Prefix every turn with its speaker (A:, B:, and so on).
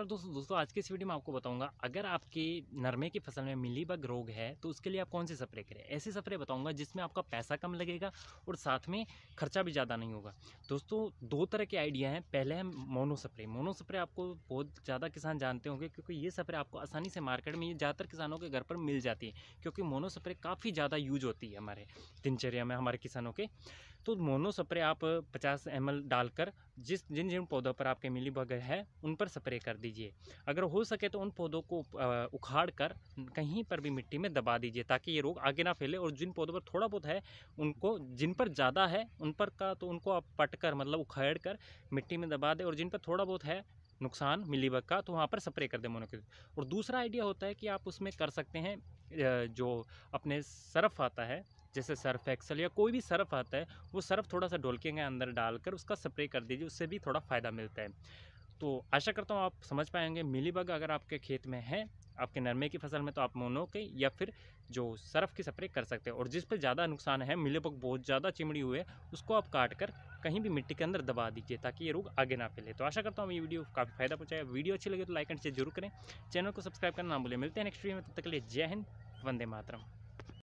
A: नमस्कार दोस्तों दोस्तों आज की इस वीडियो में आपको बताऊंगा अगर आपके नरमे की फसल में मिलीबग रोग है तो उसके लिए आप कौन से स्प्रे करें ऐसे स्प्रे बताऊंगा जिसमें आपका पैसा कम लगेगा और साथ में खर्चा भी ज़्यादा नहीं होगा दोस्तों दो तरह के आइडिया हैं पहले है मोनो स्प्रे मोनो स्प्रे आपको बहुत ज़्यादा किसान जानते होंगे क्योंकि ये स्प्रे आपको आसानी से मार्केट में ज़्यादातर किसानों के घर पर मिल जाती है क्योंकि मोनो स्प्रे काफ़ी ज़्यादा यूज होती है हमारे दिनचर्या में हमारे किसानों के तो मोनो स्प्रे आप 50 एम डालकर जिस जिन जिन पौधों पर आपके मिली बग है उन पर स्प्रे कर दीजिए अगर हो सके तो उन पौधों को उखाड़ कर कहीं पर भी मिट्टी में दबा दीजिए ताकि ये रोग आगे ना फैले और जिन पौधों पर थोड़ा बहुत है उनको जिन पर ज़्यादा है उन पर का तो उनको आप पट कर मतलब उखाड़ कर मिट्टी में दबा दें और जिन पर थोड़ा बहुत है नुकसान बग का तो वहाँ पर स्प्रे कर दें मोनो और दूसरा आइडिया होता है कि आप उसमें कर सकते हैं जो अपने सरफ आता है जैसे सर्फ एक्सल या कोई भी सर्फ आता है वो सर्फ थोड़ा सा ढोलकिंग के अंदर डालकर उसका स्प्रे कर दीजिए उससे भी थोड़ा फ़ायदा मिलता है तो आशा करता हूँ आप समझ पाएंगे मिली बग अगर आपके खेत में है आपके नरमे की फसल में तो आप मोनो के या फिर जो सर्फ की स्प्रे कर सकते हैं और जिस पर ज़्यादा नुकसान है मिली बग बहुत ज़्यादा चिमड़ी हुए उसको आप काट कर कहीं भी मिट्टी के अंदर दबा दीजिए ताकि ये रोग आगे ना फैले तो आशा करता हूँ ये वीडियो काफ़ी फायदा पहुँचाया वीडियो अच्छी लगे तो लाइक एंड शेयर जरूर करें चैनल को सब्सक्राइब करना ना भूलें मिलते हैं नेक्स्ट वीडियो में तब तक के लिए जय हिंद वंदे मातरम